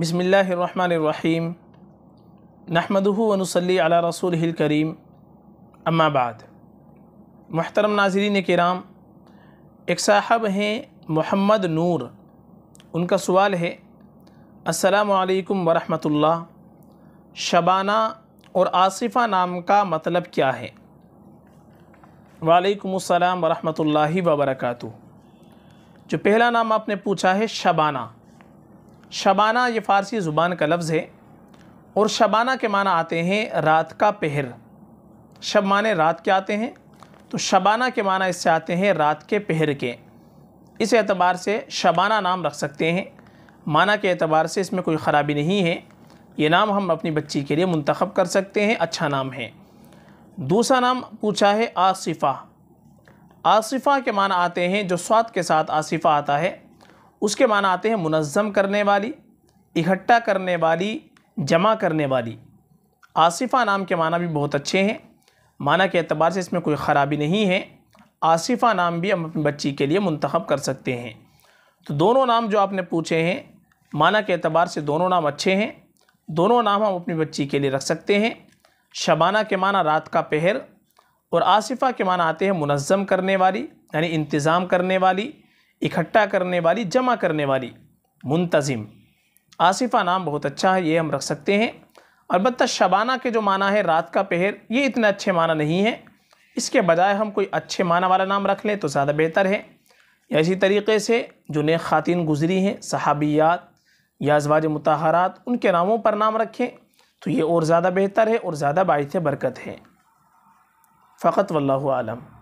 बसमीम नहमदूनसली अला रसूल करीम अम्माबाद महतरम नाजरीन कराम एक साहब हैं मोहम्मद नूर उनका सवाल है असलकम वरहमतुल्ला शबाना और आसिफ़ा नाम का मतलब क्या है वालेकुम अस्सलाम वरहमतुल्लाहि वबरकू जो पहला नाम आपने पूछा है शबाना शबाना ये फ़ारसी ज़ुबान का लफ्ज़ है और शबाना के माना आते हैं रात का पहर शब माने रात के आते हैं तो शबाना के माना इससे आते हैं रात के पहर के इस एतबार से शबाना नाम रख सकते हैं माना के एतबार से इसमें कोई ख़राबी नहीं है ये नाम हम अपनी बच्ची के लिए मंतखब कर सकते हैं अच्छा नाम है दूसरा नाम पूछा है आसिफ़ा आसिफ़ा के माना आते हैं जो स्वाद के साथ आसिफ़ा आता है उसके माना आते हैं मुनज़म करने वाली इकट्ठा करने वाली जमा करने वाली आसिफ़ा नाम के माना भी बहुत अच्छे हैं माना के अतबार से इसमें कोई ख़राबी नहीं है आसिफ़ा नाम भी हम अपनी बच्ची के लिए मंतखब कर सकते हैं तो दोनों नाम जो आपने पूछे हैं माना के अतबार से दोनों नाम अच्छे हैं दोनों नाम हम अपनी बच्ची के लिए रख सकते हैं शबाना के माना रात का पहर और आसिफ़ा के माना आते हैं मुनज़म करने वाली यानी इंतज़ाम करने वाली इकट्ठा करने वाली जमा करने वाली मुंतज़िम आसिफ़ा नाम बहुत अच्छा है ये हम रख सकते हैं अलबत् शबाना के जो माना है रात का पहर ये इतने अच्छे माना नहीं है इसके बजाय हम कोई अच्छे माना वाला नाम रख लें तो ज़्यादा बेहतर है या इसी तरीके से जो नेक ख़ातिन गुजरी हैं सहाबियात या अजवाज मतहारात उनके नामों पर नाम रखें तो ये और ज़्यादा बेहतर है और ज़्यादा बायस बरकत है फ़कत वल्लम